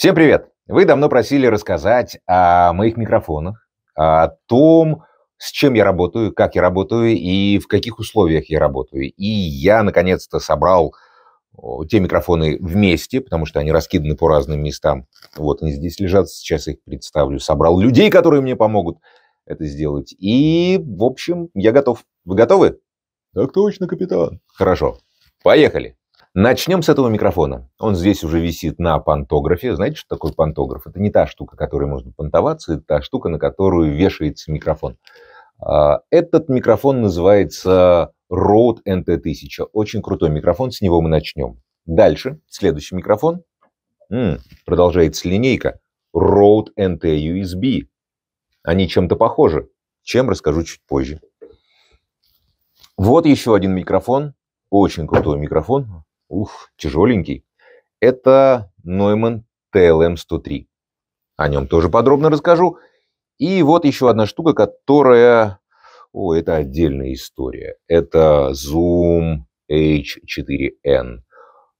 Всем привет! Вы давно просили рассказать о моих микрофонах, о том, с чем я работаю, как я работаю и в каких условиях я работаю. И я, наконец-то, собрал те микрофоны вместе, потому что они раскиданы по разным местам. Вот они здесь лежат, сейчас их представлю. Собрал людей, которые мне помогут это сделать. И, в общем, я готов. Вы готовы? Так точно, капитан. Хорошо. Поехали. Начнем с этого микрофона. Он здесь уже висит на пантографе. Знаете, что такое пантограф? Это не та штука, которой можно понтоваться, это та штука, на которую вешается микрофон. А, этот микрофон называется Rode NT1000. Очень крутой микрофон, с него мы начнем. Дальше, следующий микрофон. М-м, продолжается линейка. Rode NT USB. Они чем-то похожи. Чем, расскажу чуть позже. Вот еще один микрофон. Очень крутой микрофон ух, тяжеленький, это Neumann TLM-103. О нем тоже подробно расскажу. И вот еще одна штука, которая... О, это отдельная история. Это Zoom H4n.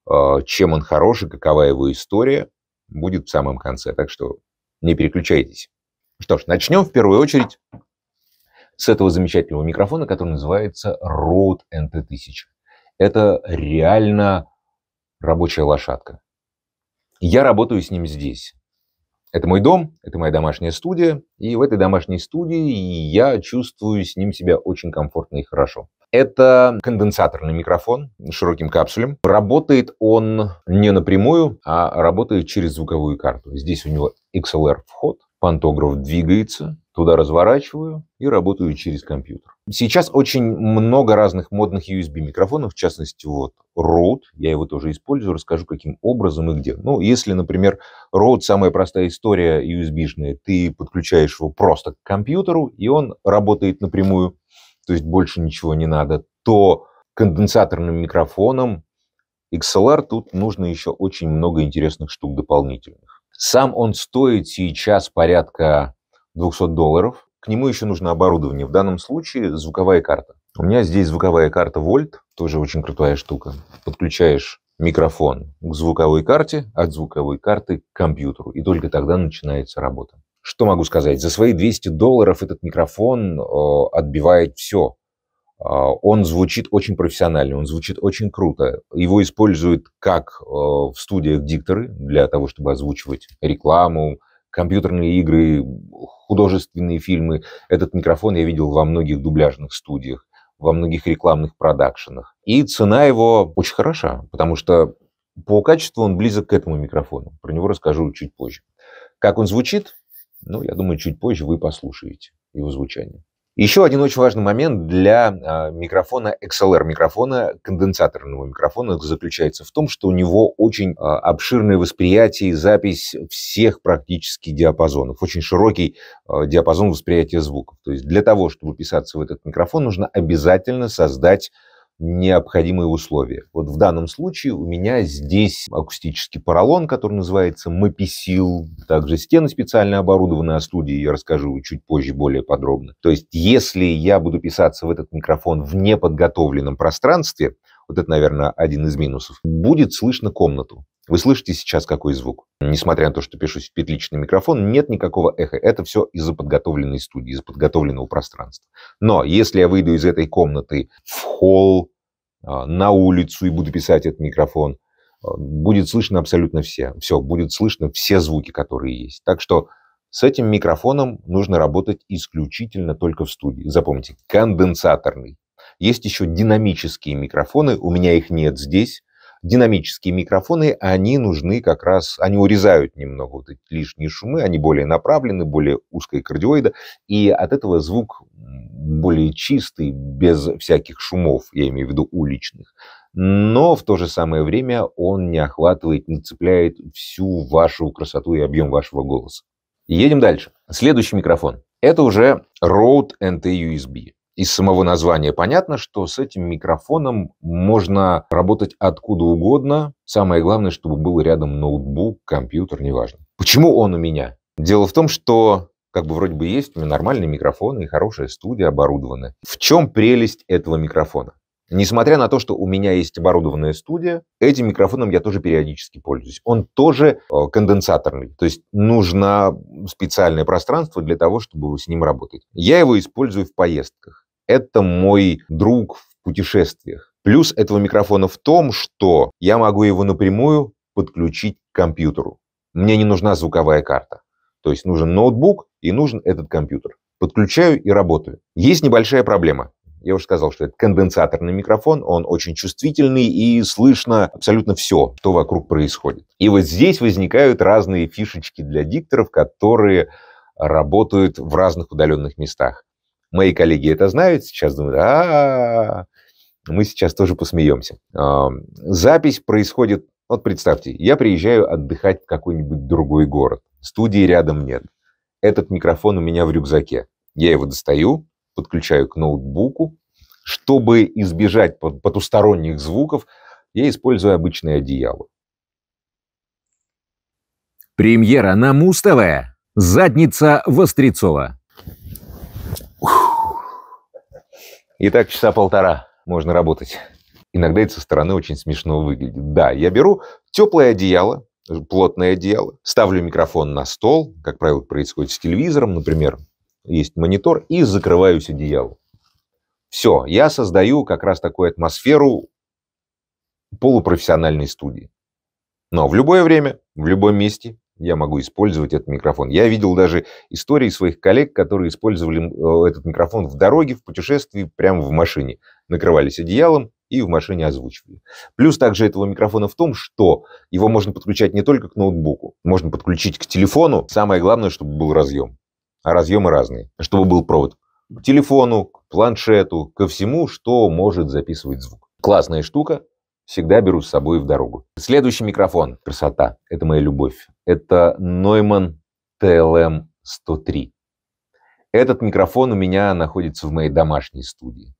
А, чем он хороший, какова его история, будет в самом конце. Так что не переключайтесь. Что ж, начнем в первую очередь с этого замечательного микрофона, который называется Rode NT1000 это реально рабочая лошадка. Я работаю с ним здесь. Это мой дом, это моя домашняя студия, и в этой домашней студии я чувствую с ним себя очень комфортно и хорошо. Это конденсаторный микрофон с широким капсулем. Работает он не напрямую, а работает через звуковую карту. Здесь у него XLR вход, Пантограф двигается, туда разворачиваю и работаю через компьютер. Сейчас очень много разных модных USB микрофонов, в частности вот Rode, я его тоже использую, расскажу каким образом и где. Ну, если, например, Rode самая простая история USB-шная, ты подключаешь его просто к компьютеру, и он работает напрямую, то есть больше ничего не надо, то конденсаторным микрофоном XLR тут нужно еще очень много интересных штук дополнительных. Сам он стоит сейчас порядка 200 долларов. К нему еще нужно оборудование. В данном случае звуковая карта. У меня здесь звуковая карта Volt, тоже очень крутая штука. Подключаешь микрофон к звуковой карте, от звуковой карты к компьютеру. И только тогда начинается работа. Что могу сказать? За свои 200 долларов этот микрофон э, отбивает все. А, он звучит очень профессионально, он звучит очень круто. Его используют как э, в студиях дикторы для того, чтобы озвучивать рекламу, компьютерные игры, художественные фильмы. Этот микрофон я видел во многих дубляжных студиях, во многих рекламных продакшенах. И цена его очень хороша, потому что по качеству он близок к этому микрофону. Про него расскажу чуть позже. Как он звучит, ну, я думаю, чуть позже вы послушаете его звучание. Еще один очень важный момент для а, микрофона XLR, микрофона конденсаторного микрофона, заключается в том, что у него очень а, обширное восприятие и запись всех практически диапазонов, очень широкий а, диапазон восприятия звуков. То есть для того, чтобы писаться в этот микрофон, нужно обязательно создать необходимые условия. Вот в данном случае у меня здесь акустический поролон, который называется Маписил, также стены специально оборудованные, о студии я расскажу чуть позже более подробно. То есть если я буду писаться в этот микрофон в неподготовленном пространстве, вот это, наверное, один из минусов, будет слышно комнату. Вы слышите сейчас какой звук? Несмотря на то, что пишусь в петличный микрофон, нет никакого эха. Это все из-за подготовленной студии, из-за подготовленного пространства. Но если я выйду из этой комнаты в холл, а, на улицу и буду писать этот микрофон. А, будет слышно абсолютно все. Все, будет слышно все звуки, которые есть. Так что с этим микрофоном нужно работать исключительно только в студии. Запомните, конденсаторный. Есть еще динамические микрофоны, у меня их нет здесь, динамические микрофоны, они нужны как раз, они урезают немного вот эти лишние шумы, они более направлены, более узкой кардиоида, и от этого звук более чистый, без всяких шумов, я имею в виду уличных. Но в то же самое время он не охватывает, не цепляет всю вашу красоту и объем вашего голоса. Едем дальше. Следующий микрофон. Это уже Rode NT-USB из самого названия понятно, что с этим микрофоном можно работать откуда угодно. Самое главное, чтобы был рядом ноутбук, компьютер, неважно. Почему он у меня? Дело в том, что как бы вроде бы есть у меня нормальные микрофоны и хорошая студия оборудована. В чем прелесть этого микрофона? Несмотря на то, что у меня есть оборудованная студия, этим микрофоном я тоже периодически пользуюсь. Он тоже э, конденсаторный, то есть нужно специальное пространство для того, чтобы с ним работать. Я его использую в поездках. Это мой друг в путешествиях. Плюс этого микрофона в том, что я могу его напрямую подключить к компьютеру. Мне не нужна звуковая карта. То есть нужен ноутбук и нужен этот компьютер. Подключаю и работаю. Есть небольшая проблема. Я уже сказал, что это конденсаторный микрофон, он очень чувствительный и слышно абсолютно все, что вокруг происходит. И вот здесь возникают разные фишечки для дикторов, которые работают в разных удаленных местах. Мои коллеги это знают, сейчас думают, а, мы сейчас тоже посмеемся. Запись происходит, вот представьте, я приезжаю отдыхать в какой-нибудь другой город, студии рядом нет. Этот микрофон у меня в рюкзаке. Я его достаю, подключаю к ноутбуку. Чтобы избежать потусторонних звуков, я использую обычное одеяло. Премьера на муз Задница Вострецова. Итак, часа полтора можно работать. Иногда это со стороны очень смешно выглядит. Да, я беру теплое одеяло, плотное одеяло, ставлю микрофон на стол, как правило, происходит с телевизором, например, есть монитор, и закрываюсь одеялом. Все, я создаю как раз такую атмосферу полупрофессиональной студии. Но в любое время, в любом месте, я могу использовать этот микрофон. Я видел даже истории своих коллег, которые использовали э, этот микрофон в дороге, в путешествии, прямо в машине. Накрывались одеялом и в машине озвучивали. Плюс также этого микрофона в том, что его можно подключать не только к ноутбуку, можно подключить к телефону. Самое главное, чтобы был разъем. А разъемы разные. Чтобы был провод к телефону, к планшету, ко всему, что может записывать звук. Классная штука, всегда беру с собой в дорогу. Следующий микрофон. Красота. Это моя любовь. Это Neumann TLM 103. Этот микрофон у меня находится в моей домашней студии.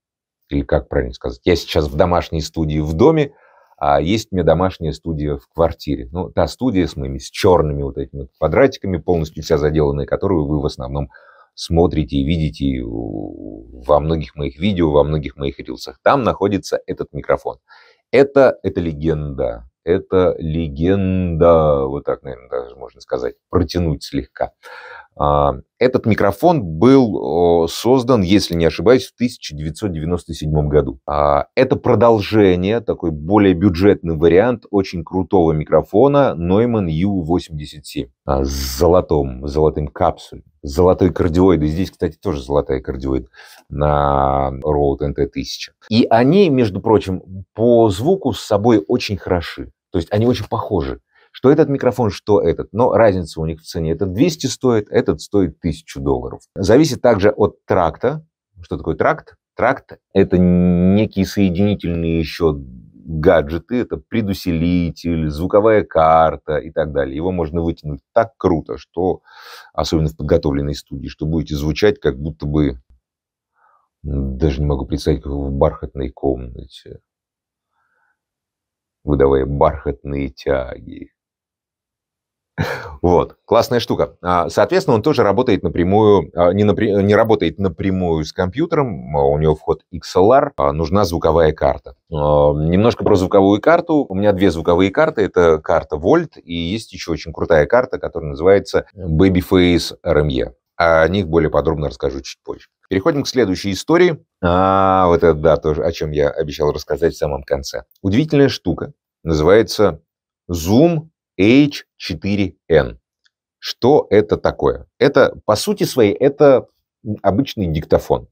Или как правильно сказать? Я сейчас в домашней студии в доме, а есть у меня домашняя студия в квартире. Ну, та студия с моими с черными вот этими квадратиками, полностью вся заделанная, которую вы в основном смотрите и видите во многих моих видео, во многих моих рилсах. Там находится этот микрофон. Это, это легенда. Это легенда, вот так, наверное, даже можно сказать, протянуть слегка. А, этот микрофон был создан, если не ошибаюсь, в 1997 году. А, это продолжение, такой более бюджетный вариант очень крутого микрофона Neumann U87 а, с золотом, золотым капсулем. Золотой кардиоид. здесь, кстати, тоже золотая кардиоид на Rode NT1000. И они, между прочим, по звуку с собой очень хороши. То есть они очень похожи. Что этот микрофон, что этот. Но разница у них в цене. Этот 200 стоит, этот стоит 1000 долларов. Зависит также от тракта. Что такое тракт? Тракт – это некие соединительные еще гаджеты, это предусилитель, звуковая карта и так далее. Его можно вытянуть так круто, что, особенно в подготовленной студии, что будете звучать, как будто бы, даже не могу представить, как в бархатной комнате, выдавая бархатные тяги. Вот, классная штука. А, соответственно, он тоже работает напрямую, а, не, напря... не работает напрямую с компьютером, а, у него вход XLR, нужна звуковая карта. Немножко про звуковую карту. У меня две звуковые карты, это карта Volt и есть еще очень крутая карта, которая называется Babyface RME. О них более подробно расскажу чуть позже. Переходим к следующей истории. А, вот это да, тоже, о чем я обещал рассказать в самом конце. Удивительная штука. Называется Zoom H4N. Что это такое? Это, по сути своей, это обычный диктофон.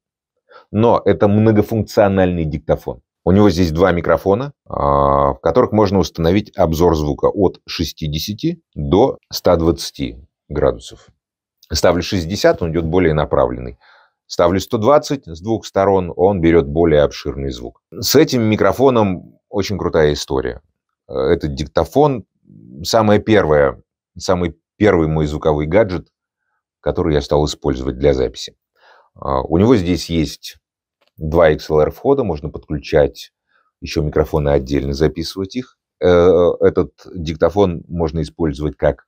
Но это многофункциональный диктофон. У него здесь два микрофона, а, в которых можно установить обзор звука от 60 до 120 градусов. Ставлю 60, он идет более направленный. Ставлю 120 с двух сторон, он берет более обширный звук. С этим микрофоном очень крутая история. Э, этот диктофон самое первое, самый первый мой звуковой гаджет, который я стал использовать для записи. А, у него здесь есть два XLR-входа, можно подключать еще микрофоны отдельно, записывать их. Э, этот диктофон можно использовать как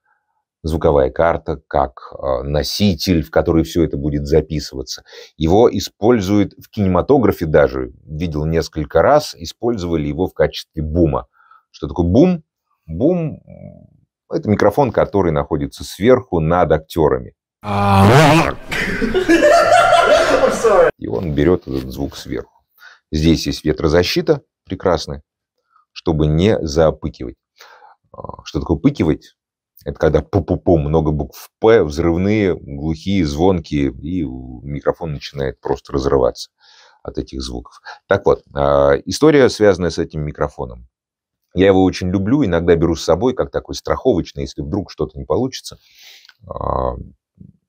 звуковая карта, как а, носитель, в который все это будет записываться. Его используют в кинематографе даже. Видел несколько раз, использовали его в качестве бума. Что такое бум? Бум – это микрофон, который находится сверху над актерами. И он берет этот звук сверху. Здесь есть ветрозащита прекрасная, чтобы не запыкивать. А, что такое пыкивать? Это когда пу-пу-пу, много букв «п», взрывные, глухие, звонкие, и микрофон начинает просто разрываться от этих звуков. Так вот, а, история, связанная с этим микрофоном. Я его очень люблю, иногда беру с собой, как такой страховочный, если вдруг что-то не получится. А,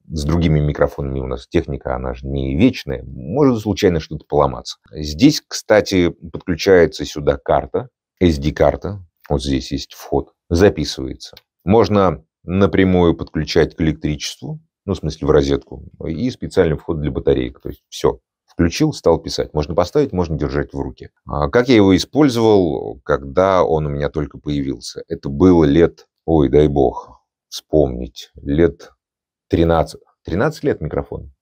с другими микрофонами у нас техника, она же не вечная. Может случайно что-то поломаться. Здесь, кстати, подключается сюда карта, SD-карта. Вот здесь есть вход. Записывается. Можно напрямую подключать к электричеству, ну, в смысле, в розетку, и специальный вход для батареек. То есть все, включил, стал писать. Можно поставить, можно держать в руке. А как я его использовал, когда он у меня только появился? Это было лет, ой, дай бог, вспомнить, лет 13. 13 лет микрофон.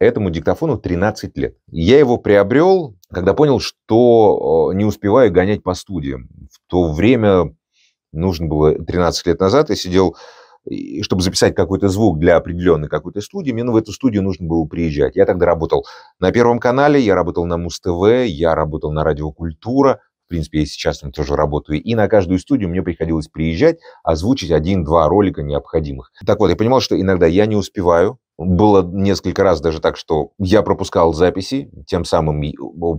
Этому диктофону 13 лет. Я его приобрел, когда понял, что не успеваю гонять по студиям. В то время, нужно было 13 лет назад, я сидел и чтобы записать какой-то звук для определенной какой-то студии, мне ну, в эту студию нужно было приезжать. Я тогда работал на Первом канале, я работал на Муз-ТВ, я работал на Радио Культура, в принципе, я сейчас там тоже работаю, и на каждую студию мне приходилось приезжать, озвучить один-два ролика необходимых. Так вот, я понимал, что иногда я не успеваю, было несколько раз даже так, что я пропускал записи, тем самым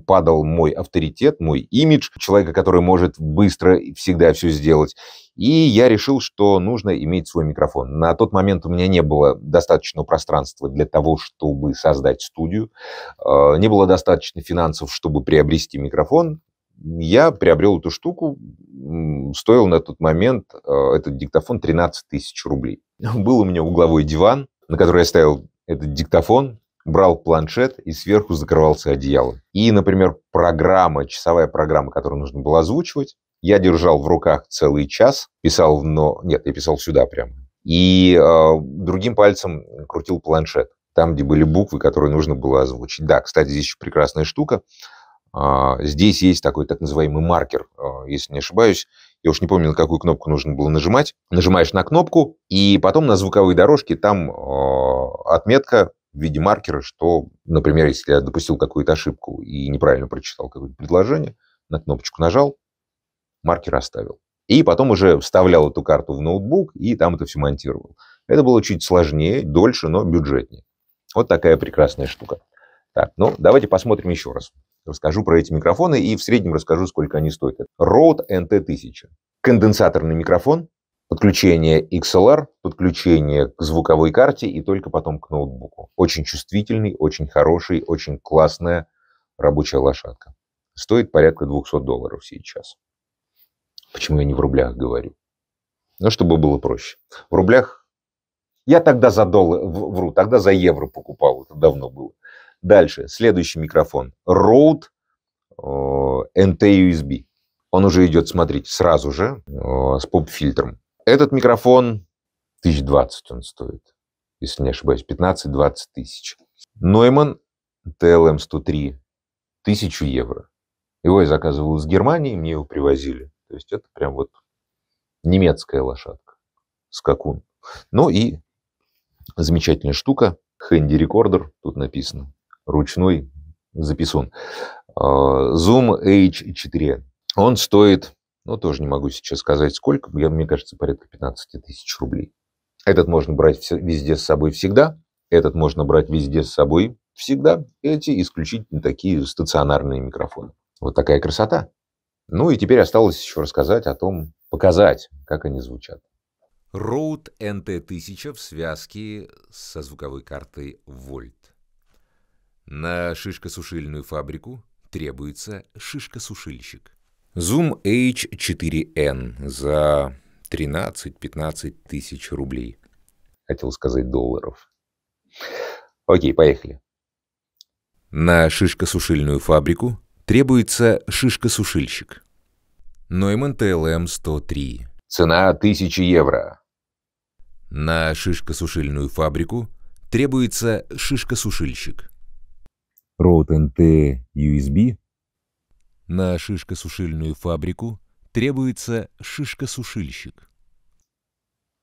падал мой авторитет, мой имидж человека, который может быстро и всегда все сделать. И я решил, что нужно иметь свой микрофон. На тот момент у меня не было достаточного пространства для того, чтобы создать студию. Э, не было достаточно финансов, чтобы приобрести микрофон. Я приобрел эту штуку, стоил на тот момент э, этот диктофон 13 тысяч рублей. Был у меня угловой диван, на который я ставил этот диктофон, брал планшет и сверху закрывался одеялом. И, например, программа, часовая программа, которую нужно было озвучивать, я держал в руках целый час, писал, но... Нет, я писал сюда прямо. И э, другим пальцем крутил планшет, там, где были буквы, которые нужно было озвучить. Да, кстати, здесь еще прекрасная штука. Э, здесь есть такой так называемый маркер, э, если не ошибаюсь. Я уж не помню, на какую кнопку нужно было нажимать. Нажимаешь на кнопку, и потом на звуковой дорожке там э, отметка в виде маркера, что, например, если я допустил какую-то ошибку и неправильно прочитал какое-то предложение, на кнопочку нажал, маркер оставил. И потом уже вставлял эту карту в ноутбук и там это все монтировал. Это было чуть сложнее, дольше, но бюджетнее. Вот такая прекрасная штука. Так, ну давайте посмотрим еще раз. Расскажу про эти микрофоны и в среднем расскажу, сколько они стоят. Rode NT1000. Конденсаторный микрофон, подключение XLR, подключение к звуковой карте и только потом к ноутбуку. Очень чувствительный, очень хороший, очень классная рабочая лошадка. Стоит порядка 200 долларов сейчас. Почему я не в рублях говорю? Ну, чтобы было проще. В рублях я тогда за доллар, вру, тогда за евро покупал, это давно было. Дальше, следующий микрофон. Rode NT-USB. Э, он уже идет, смотрите, сразу же э, с поп-фильтром. Этот микрофон 1020 он стоит, если не ошибаюсь, 15-20 тысяч. Neumann TLM-103 1000 эм евро. Его я заказывал из Германии, мне его привозили. То есть это прям вот немецкая лошадка, скакун. Ну и замечательная штука, хэнди рекордер, тут написано, ручной записун. А, Zoom H4. Он стоит, ну тоже не могу сейчас сказать сколько, я, мне кажется, порядка 15 тысяч рублей. Этот можно брать везде с собой всегда, этот можно брать везде с собой всегда. Эти исключительно такие стационарные микрофоны. Вот такая красота. Ну и теперь осталось еще рассказать о том, показать, как они звучат. Road NT1000 в связке со звуковой картой Volt. На шишкосушильную фабрику требуется шишкосушильщик. Zoom H4N за 13-15 тысяч рублей. Хотел сказать долларов. Окей, поехали. На шишкосушильную фабрику требуется шишка-сушильщик. Нойман ТЛМ-103. Цена 1000 евро. На шишкосушильную фабрику требуется шишкосушильщик. Роут НТ USB. На шишкосушильную фабрику требуется шишкосушильщик.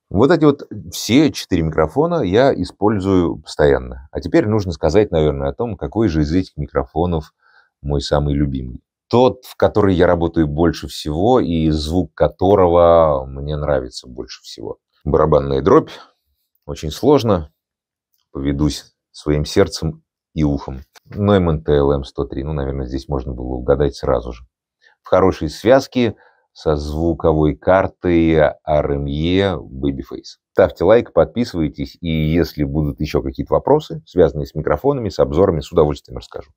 Вот эти вот все четыре микрофона я использую постоянно. А теперь нужно сказать, наверное, о том, какой же из этих микрофонов – мой самый любимый. Тот, в который я работаю больше всего и звук которого мне нравится больше всего. Барабанная дробь. Очень сложно. Поведусь своим сердцем и ухом. Neumann TLM 103. Ну, наверное, здесь можно было угадать сразу же. В хорошей связке со звуковой картой RME Babyface. Ставьте лайк, подписывайтесь, и если будут еще какие-то вопросы, связанные с микрофонами, с обзорами, с удовольствием расскажу.